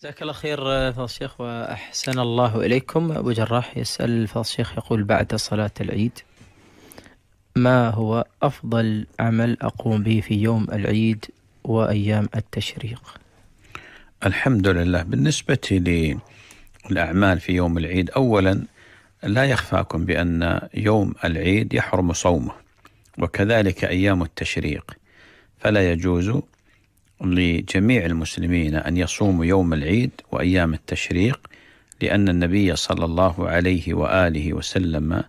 جزاك الله خير آه، فضل الشيخ واحسن الله اليكم ابو جراح يسال فضل الشيخ يقول بعد صلاه العيد ما هو افضل عمل اقوم به في يوم العيد وايام التشريق الحمد لله بالنسبه للاعمال في يوم العيد اولا لا يخفاكم بان يوم العيد يحرم صومه وكذلك ايام التشريق فلا يجوز لجميع المسلمين أن يصوموا يوم العيد وأيام التشريق لأن النبي صلى الله عليه وآله وسلم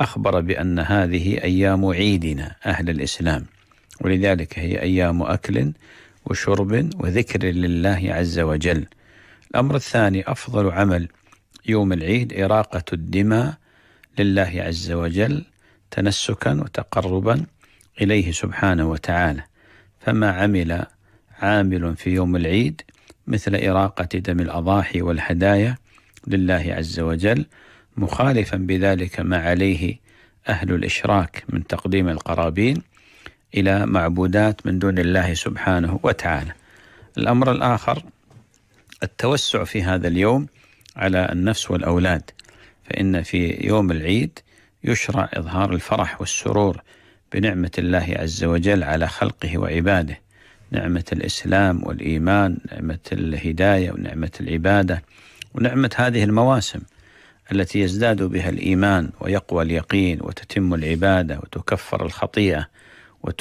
أخبر بأن هذه أيام عيدنا أهل الإسلام ولذلك هي أيام أكل وشرب وذكر لله عز وجل الأمر الثاني أفضل عمل يوم العيد إراقة الدماء لله عز وجل تنسكا وتقربا إليه سبحانه وتعالى فما عمل عامل في يوم العيد مثل إراقة دم الأضاحي والهدايا لله عز وجل مخالفا بذلك ما عليه أهل الإشراك من تقديم القرابين إلى معبودات من دون الله سبحانه وتعالى. الأمر الآخر التوسع في هذا اليوم على النفس والأولاد فإن في يوم العيد يشرع إظهار الفرح والسرور بنعمة الله عز وجل على خلقه وعباده نعمة الإسلام والإيمان نعمة الهداية ونعمة العبادة ونعمة هذه المواسم التي يزداد بها الإيمان ويقوى اليقين وتتم العبادة وتكفر الخطيئة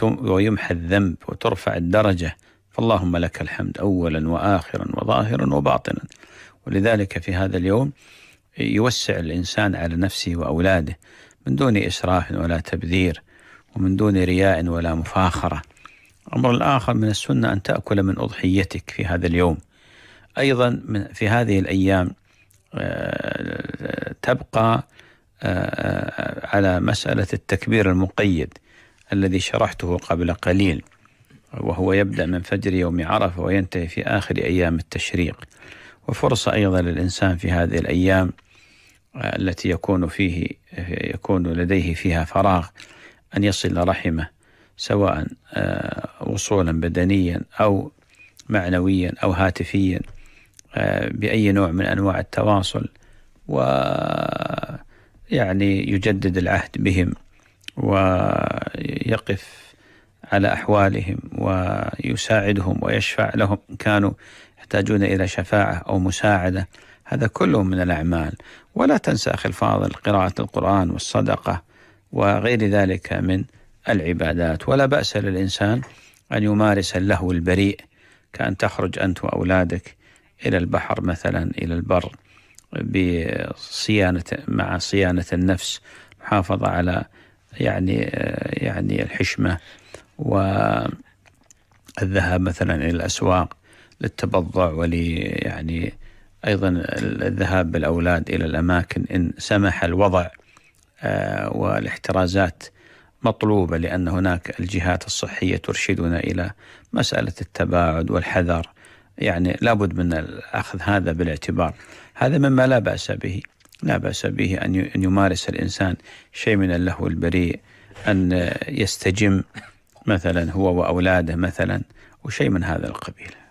ويمحى الذنب وترفع الدرجة فاللهم لك الحمد أولا وآخرا وظاهرا وباطنا ولذلك في هذا اليوم يوسع الإنسان على نفسه وأولاده من دون إسراف ولا تبذير ومن دون رياء ولا مفاخره الأمر الآخر من السنة أن تأكل من أضحيتك في هذا اليوم أيضا في هذه الأيام آه، تبقى آه، على مسألة التكبير المقيد الذي شرحته قبل قليل وهو يبدأ من فجر يوم عرفة وينتهي في آخر أيام التشريق وفرصة أيضا للإنسان في هذه الأيام آه، التي يكون فيه يكون لديه فيها فراغ أن يصل رحمه سواء آه، وصولا بدنيا أو معنويا أو هاتفيا آه، بأي نوع من أنواع التواصل ويعني يجدد العهد بهم ويقف على أحوالهم ويساعدهم ويشفع لهم إن كانوا يحتاجون إلى شفاعة أو مساعدة هذا كله من الأعمال ولا تنسى أخي الفاضل قراءة القرآن والصدقة وغير ذلك من العبادات ولا بأس للإنسان أن يمارس اللهو البريء كأن تخرج أنت وأولادك إلى البحر مثلا إلى البر بصيانة مع صيانة النفس محافظة على يعني يعني الحشمة والذهاب مثلا إلى الأسواق للتبضع ول يعني أيضا الذهاب بالأولاد إلى الأماكن إن سمح الوضع آه، والاحترازات مطلوبه لان هناك الجهات الصحيه ترشدنا الى مساله التباعد والحذر يعني لابد من اخذ هذا بالاعتبار هذا مما لا باس به لا باس به ان يمارس الانسان شيء من اللهو البريء ان يستجم مثلا هو واولاده مثلا وشيء من هذا القبيل